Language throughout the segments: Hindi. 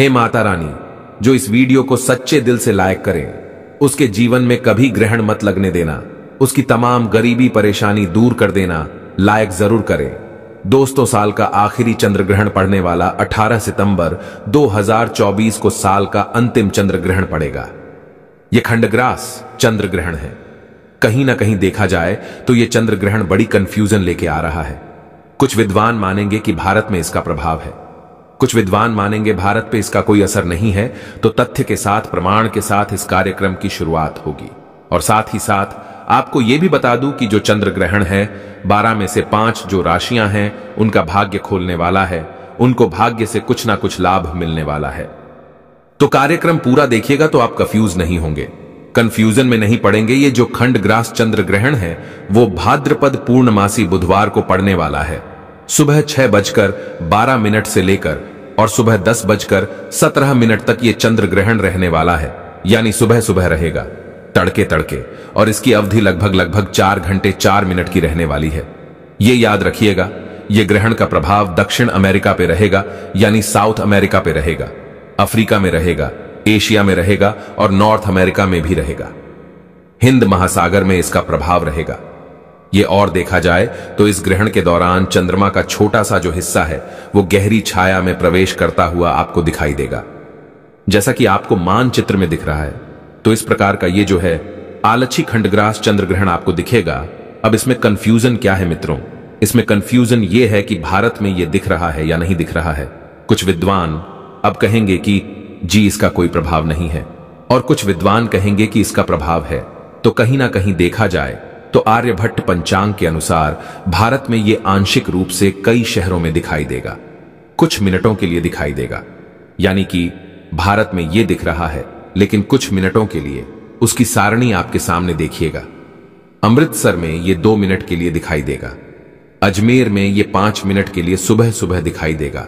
हे माता रानी जो इस वीडियो को सच्चे दिल से लाइक करें उसके जीवन में कभी ग्रहण मत लगने देना उसकी तमाम गरीबी परेशानी दूर कर देना लायक जरूर करें दोस्तों साल का आखिरी चंद्र ग्रहण पड़ने वाला 18 सितंबर 2024 को साल का अंतिम चंद्र ग्रहण पड़ेगा यह खंडग्रास चंद्र ग्रहण है कहीं ना कहीं देखा जाए तो यह चंद्र ग्रहण बड़ी कंफ्यूजन लेके आ रहा है कुछ विद्वान मानेंगे कि भारत में इसका प्रभाव है कुछ विद्वान मानेंगे भारत पे इसका कोई असर नहीं है तो तथ्य के साथ प्रमाण के साथ इस कार्यक्रम की शुरुआत होगी और साथ ही साथ आपको यह भी बता दूं कि जो चंद्र ग्रहण है बारह में से पांच जो राशियां हैं उनका भाग्य खोलने वाला है उनको भाग्य से कुछ ना कुछ लाभ मिलने वाला है तो कार्यक्रम पूरा देखिएगा तो आप कंफ्यूज नहीं होंगे कंफ्यूजन में नहीं पड़ेंगे ये जो खंड ग्रास चंद्र ग्रहण है वो भाद्रपद पूर्णमासी बुधवार को पड़ने वाला है सुबह छह बजकर बारह मिनट से लेकर और सुबह दस बजकर सत्रह मिनट तक ये चंद्र ग्रहण रहने वाला है यानी सुबह सुबह रहेगा तड़के तड़के और इसकी अवधि लगभग लगभग चार घंटे चार मिनट की रहने वाली है ये याद रखिएगा ये ग्रहण का प्रभाव दक्षिण अमेरिका पे रहेगा यानी साउथ अमेरिका पे रहेगा अफ्रीका में रहेगा एशिया में रहेगा और नॉर्थ अमेरिका में भी रहेगा हिंद महासागर में इसका प्रभाव रहेगा ये और देखा जाए तो इस ग्रहण के दौरान चंद्रमा का छोटा सा जो हिस्सा है वो गहरी छाया में प्रवेश करता हुआ आपको दिखाई देगा जैसा कि आपको मानचित्र में दिख रहा है तो इस प्रकार का ये जो है आलछी खंडग्रास चंद्र ग्रहण आपको दिखेगा अब इसमें कंफ्यूजन क्या है मित्रों इसमें कंफ्यूजन ये है कि भारत में ये दिख रहा है या नहीं दिख रहा है कुछ विद्वान अब कहेंगे कि जी इसका कोई प्रभाव नहीं है और कुछ विद्वान कहेंगे कि इसका प्रभाव है तो कहीं ना कहीं देखा जाए तो आर्यभट्ट पंचांग के अनुसार भारत में यह आंशिक रूप से कई शहरों में दिखाई देगा कुछ मिनटों के लिए दिखाई देगा यानी कि भारत में यह दिख रहा है लेकिन कुछ मिनटों के लिए उसकी सारणी आपके सामने देखिएगा अमृतसर में यह दो मिनट के लिए दिखाई देगा अजमेर में यह पांच मिनट के लिए सुबह सुबह दिखाई देगा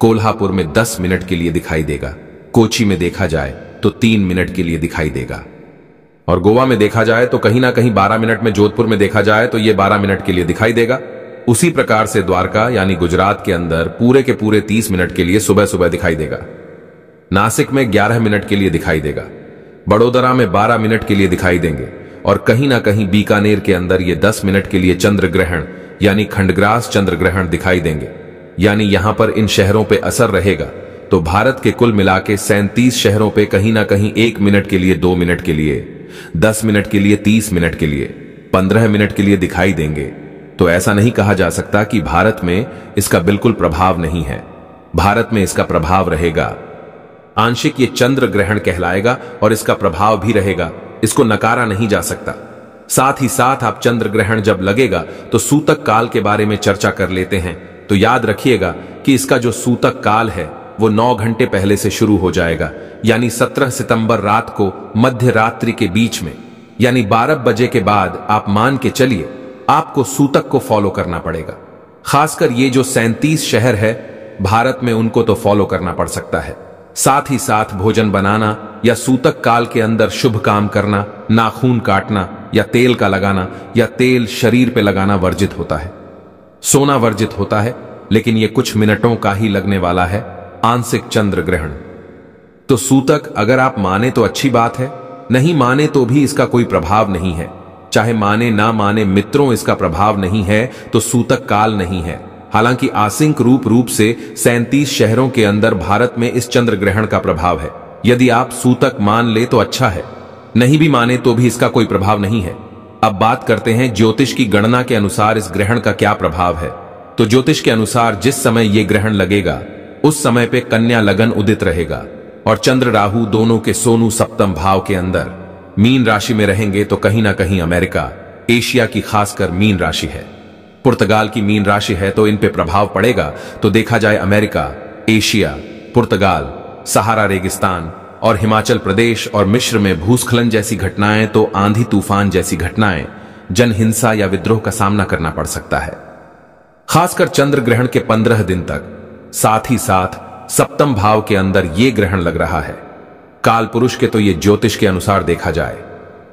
कोल्हापुर में दस मिनट के लिए दिखाई देगा कोची में देखा जाए तो तीन मिनट के लिए दिखाई देगा और गोवा में देखा जाए तो कहीं ना कहीं 12 मिनट में जोधपुर में देखा जाए तो ये 12 मिनट के लिए दिखाई देगा उसी प्रकार से द्वारका यानी गुजरात के अंदर पूरे के पूरे 30 मिनट के लिए सुबह सुबह दिखाई देगा नासिक में 11 मिनट के लिए दिखाई देगा बड़ोदरा में 12 मिनट के लिए दिखाई देंगे और कहीं ना कहीं बीकानेर के अंदर ये दस मिनट के लिए चंद्र ग्रहण यानी खंडग्रास चंद्र ग्रहण दिखाई देंगे यानी यहां पर इन शहरों पर असर रहेगा तो भारत के कुल मिला के सैंतीस शहरों पर कहीं ना कहीं एक मिनट के लिए दो मिनट के लिए दस मिनट के लिए तीस मिनट के लिए पंद्रह मिनट के लिए दिखाई देंगे तो ऐसा नहीं कहा जा सकता कि भारत में इसका बिल्कुल प्रभाव नहीं है भारत में इसका प्रभाव रहेगा आंशिक ये चंद्र ग्रहण कहलाएगा और इसका प्रभाव भी रहेगा इसको नकारा नहीं जा सकता साथ ही साथ आप चंद्र ग्रहण जब लगेगा तो सूतक काल के बारे में चर्चा कर लेते हैं तो याद रखिएगा कि इसका जो सूतक काल है वो 9 घंटे पहले से शुरू हो जाएगा यानी 17 सितंबर रात को मध्य रात्रि के बीच में यानी 12 बजे के बाद आप मान के चलिए आपको सूतक को फॉलो करना पड़ेगा खासकर ये जो सैंतीस शहर है भारत में उनको तो फॉलो करना पड़ सकता है साथ ही साथ भोजन बनाना या सूतक काल के अंदर शुभ काम करना नाखून काटना या तेल का लगाना या तेल शरीर पे लगाना वर्जित होता है सोना वर्जित होता है लेकिन यह कुछ मिनटों का ही लगने वाला है आंशिक चंद्र ग्रहण तो सूतक अगर आप माने तो अच्छी बात है नहीं माने तो भी इसका कोई प्रभाव नहीं है चाहे माने ना माने मित्रों इसका प्रभाव नहीं है तो सूतक काल नहीं है हालांकि आसिंक रूप रूप से सैंतीस शहरों के अंदर भारत में इस चंद्र ग्रहण का प्रभाव है यदि आप सूतक मान ले तो अच्छा है नहीं भी माने तो भी इसका कोई प्रभाव नहीं है अब बात करते हैं ज्योतिष की गणना के अनुसार इस ग्रहण का क्या प्रभाव है तो ज्योतिष के अनुसार जिस समय यह ग्रहण लगेगा उस समय पे कन्या लगन उदित रहेगा और चंद्र राहु दोनों के सोनू सप्तम भाव के अंदर मीन राशि में रहेंगे तो कहीं ना कहीं अमेरिका एशिया की खासकर मीन राशि है पुर्तगाल की मीन राशि है तो इन पे प्रभाव पड़ेगा तो देखा जाए अमेरिका एशिया पुर्तगाल सहारा रेगिस्तान और हिमाचल प्रदेश और मिश्र में भूस्खलन जैसी घटनाएं तो आंधी तूफान जैसी घटनाएं जनहिंसा या विद्रोह का सामना करना पड़ सकता है खासकर चंद्र ग्रहण के पंद्रह दिन तक साथ ही साथ सप्तम भाव के अंदर ये ग्रहण लग रहा है काल पुरुष के तो ये ज्योतिष के अनुसार देखा जाए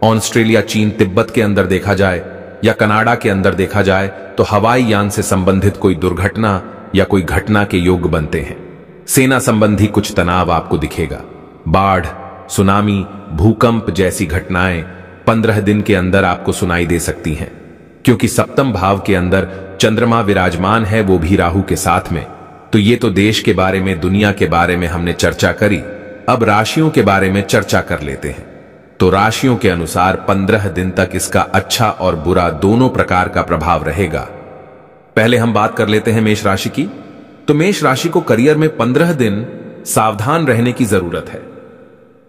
ऑस्ट्रेलिया चीन तिब्बत के अंदर देखा जाए या कनाडा के अंदर देखा जाए तो हवाई यान से संबंधित कोई दुर्घटना या कोई घटना के योग बनते हैं सेना संबंधी कुछ तनाव आपको दिखेगा बाढ़ सुनामी भूकंप जैसी घटनाएं पंद्रह दिन के अंदर आपको सुनाई दे सकती हैं क्योंकि सप्तम भाव के अंदर चंद्रमा विराजमान है वो भी राहु के साथ में तो ये तो देश के बारे में दुनिया के बारे में हमने चर्चा करी अब राशियों के बारे में चर्चा कर लेते हैं तो राशियों के अनुसार पंद्रह दिन तक इसका अच्छा और बुरा दोनों प्रकार का प्रभाव रहेगा पहले हम बात कर लेते हैं मेष राशि की तो मेष राशि को करियर में पंद्रह दिन सावधान रहने की जरूरत है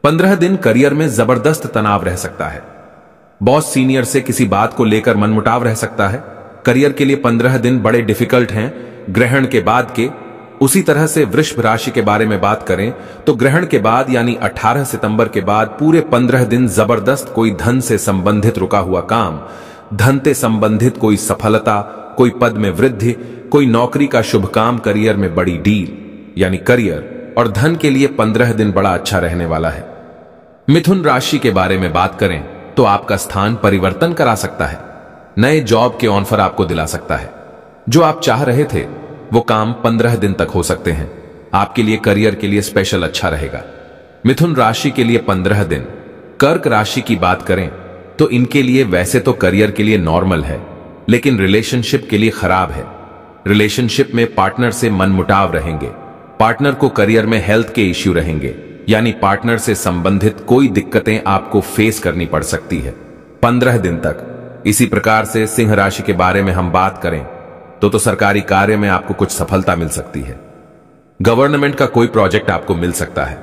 पंद्रह दिन करियर में जबरदस्त तनाव रह सकता है बॉस सीनियर से किसी बात को लेकर मनमुटाव रह सकता है करियर के लिए पंद्रह दिन बड़े डिफिकल्ट हैं ग्रहण के बाद के उसी तरह से वृष्भ राशि के बारे में बात करें तो ग्रहण के बाद यानी 18 सितंबर के बाद पूरे 15 दिन जबरदस्त कोई धन से संबंधित रुका हुआ काम धन से संबंधित कोई सफलता कोई पद में वृद्धि कोई नौकरी का शुभ काम करियर में बड़ी डील यानी करियर और धन के लिए पंद्रह दिन बड़ा अच्छा रहने वाला है मिथुन राशि के बारे में बात करें तो आपका स्थान परिवर्तन करा सकता है नए जॉब के ऑनफर आपको दिला सकता है जो आप चाह रहे थे वो काम पंद्रह दिन तक हो सकते हैं आपके लिए करियर के लिए स्पेशल अच्छा रहेगा मिथुन राशि के लिए पंद्रह दिन कर्क राशि की बात करें तो इनके लिए वैसे तो करियर के लिए नॉर्मल है लेकिन रिलेशनशिप के लिए खराब है रिलेशनशिप में पार्टनर से मनमुटाव रहेंगे पार्टनर को करियर में हेल्थ के इश्यू रहेंगे यानी पार्टनर से संबंधित कोई दिक्कतें आपको फेस करनी पड़ सकती है पंद्रह दिन तक इसी प्रकार से सिंह राशि के बारे में हम बात करें तो तो सरकारी कार्य में आपको कुछ सफलता मिल सकती है गवर्नमेंट का कोई प्रोजेक्ट आपको मिल सकता है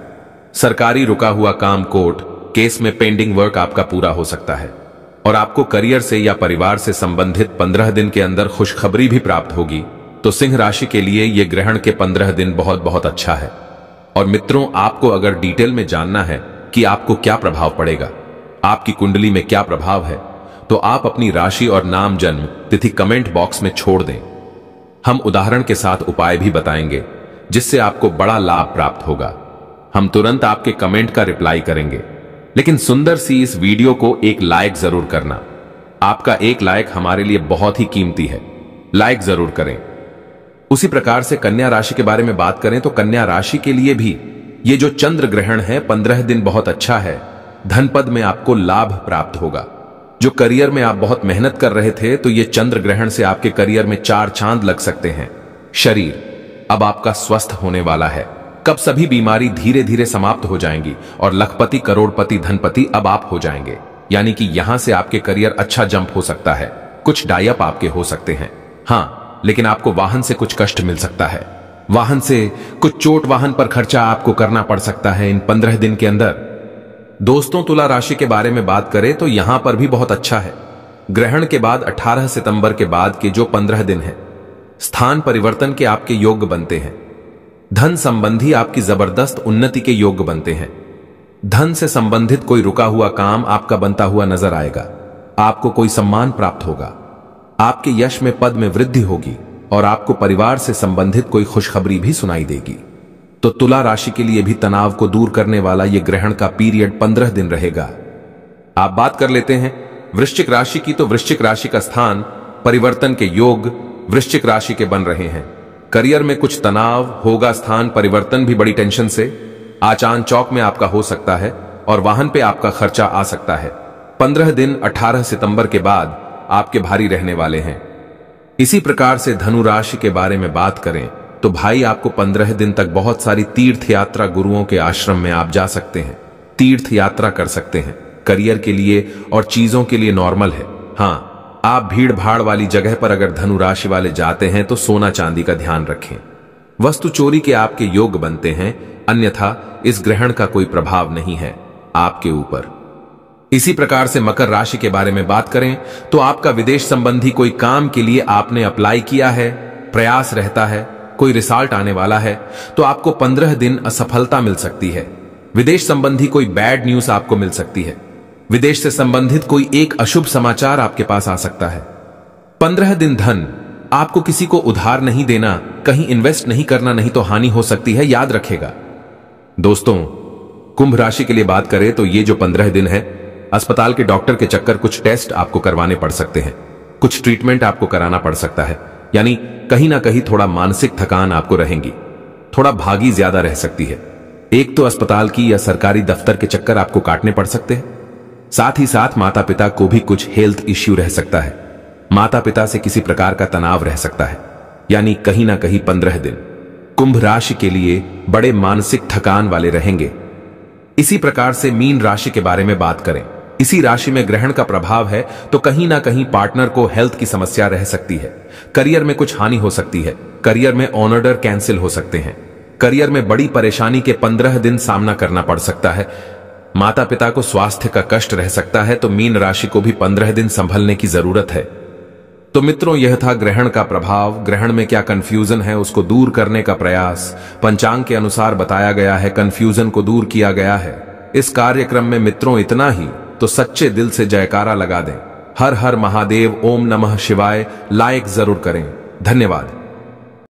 सरकारी रुका हुआ काम कोर्ट केस में पेंडिंग वर्क आपका पूरा हो सकता है और आपको करियर से या परिवार से संबंधित पंद्रह दिन के अंदर खुशखबरी भी प्राप्त होगी तो सिंह राशि के लिए यह ग्रहण के पंद्रह दिन बहुत बहुत अच्छा है और मित्रों आपको अगर डिटेल में जानना है कि आपको क्या प्रभाव पड़ेगा आपकी कुंडली में क्या प्रभाव है तो आप अपनी राशि और नाम जन्म तिथि कमेंट बॉक्स में छोड़ दें हम उदाहरण के साथ उपाय भी बताएंगे जिससे आपको बड़ा लाभ प्राप्त होगा हम तुरंत आपके कमेंट का रिप्लाई करेंगे लेकिन सुंदर सी इस वीडियो को एक लाइक जरूर करना आपका एक लाइक हमारे लिए बहुत ही कीमती है लाइक जरूर करें उसी प्रकार से कन्या राशि के बारे में बात करें तो कन्या राशि के लिए भी ये जो चंद्र ग्रहण है पंद्रह दिन बहुत अच्छा है धनपद में आपको लाभ प्राप्त होगा जो करियर में आप बहुत मेहनत कर रहे थे तो ये चंद्र ग्रहण से आपके करियर में चार चांद लग सकते हैं शरीर अब आपका स्वस्थ होने वाला है कब सभी बीमारी धीरे धीरे समाप्त हो जाएंगी और लखपति करोड़पति धनपति अब आप हो जाएंगे यानी कि यहां से आपके करियर अच्छा जंप हो सकता है कुछ डाइअप आपके हो सकते हैं हाँ लेकिन आपको वाहन से कुछ कष्ट मिल सकता है वाहन से कुछ चोट वाहन पर खर्चा आपको करना पड़ सकता है इन पंद्रह दिन के अंदर दोस्तों तुला राशि के बारे में बात करें तो यहां पर भी बहुत अच्छा है ग्रहण के बाद 18 सितंबर के बाद के जो 15 दिन है स्थान परिवर्तन के आपके योग बनते हैं धन संबंधी आपकी जबरदस्त उन्नति के योग बनते हैं धन से संबंधित कोई रुका हुआ काम आपका बनता हुआ नजर आएगा आपको कोई सम्मान प्राप्त होगा आपके यश में पद में वृद्धि होगी और आपको परिवार से संबंधित कोई खुशखबरी भी सुनाई देगी तो तुला राशि के लिए भी तनाव को दूर करने वाला यह ग्रहण का पीरियड पंद्रह दिन रहेगा आप बात कर लेते हैं वृश्चिक राशि की तो वृश्चिक राशि का स्थान परिवर्तन के योग वृश्चिक राशि के बन रहे हैं करियर में कुछ तनाव होगा स्थान परिवर्तन भी बड़ी टेंशन से आचान चौक में आपका हो सकता है और वाहन पे आपका खर्चा आ सकता है पंद्रह दिन अठारह सितंबर के बाद आपके भारी रहने वाले हैं इसी प्रकार से धनु राशि के बारे में बात करें तो भाई आपको पंद्रह दिन तक बहुत सारी तीर्थ यात्रा गुरुओं के आश्रम में आप जा सकते हैं तीर्थ यात्रा कर सकते हैं करियर के लिए और चीजों के लिए नॉर्मल है हाँ आप भीड़ भाड़ वाली जगह पर अगर धनु राशि वाले जाते हैं तो सोना चांदी का ध्यान रखें वस्तु चोरी के आपके योग बनते हैं अन्यथा इस ग्रहण का कोई प्रभाव नहीं है आपके ऊपर इसी प्रकार से मकर राशि के बारे में बात करें तो आपका विदेश संबंधी कोई काम के लिए आपने अप्लाई किया है प्रयास रहता है कोई रिसाल्ट आने वाला है तो आपको पंद्रह दिन असफलता मिल सकती है विदेश संबंधी कोई बैड न्यूज आपको मिल सकती है विदेश से संबंधित कोई एक अशुभ समाचार आपके पास आ सकता है पंद्रह दिन धन आपको किसी को उधार नहीं देना कहीं इन्वेस्ट नहीं करना नहीं तो हानि हो सकती है याद रखेगा दोस्तों कुंभ राशि के लिए बात करें तो ये जो पंद्रह दिन है अस्पताल के डॉक्टर के चक्कर कुछ टेस्ट आपको करवाने पड़ सकते हैं कुछ ट्रीटमेंट आपको कराना पड़ सकता है यानी कहीं ना कहीं थोड़ा मानसिक थकान आपको रहेंगी थोड़ा भागी ज्यादा रह सकती है एक तो अस्पताल की या सरकारी दफ्तर के चक्कर आपको काटने पड़ सकते हैं साथ ही साथ माता पिता को भी कुछ हेल्थ इश्यू रह सकता है माता पिता से किसी प्रकार का तनाव रह सकता है यानी कहीं ना कहीं पंद्रह दिन कुंभ राशि के लिए बड़े मानसिक थकान वाले रहेंगे इसी प्रकार से मीन राशि के बारे में बात करें इसी राशि में ग्रहण का प्रभाव है तो कहीं ना कहीं पार्टनर को हेल्थ की समस्या रह सकती है करियर में कुछ हानि हो सकती है करियर में ऑनर्डर कैंसिल हो सकते हैं करियर में बड़ी परेशानी के पंद्रह दिन सामना करना पड़ सकता है माता पिता को स्वास्थ्य का कष्ट रह सकता है तो मीन राशि को भी पंद्रह दिन संभलने की जरूरत है तो मित्रों यह था ग्रहण का प्रभाव ग्रहण में क्या कंफ्यूजन है उसको दूर करने का प्रयास पंचांग के अनुसार बताया गया है कंफ्यूजन को दूर किया गया है इस कार्यक्रम में मित्रों इतना ही तो सच्चे दिल से जयकारा लगा दें हर हर महादेव ओम नमः शिवाय लाइक जरूर करें धन्यवाद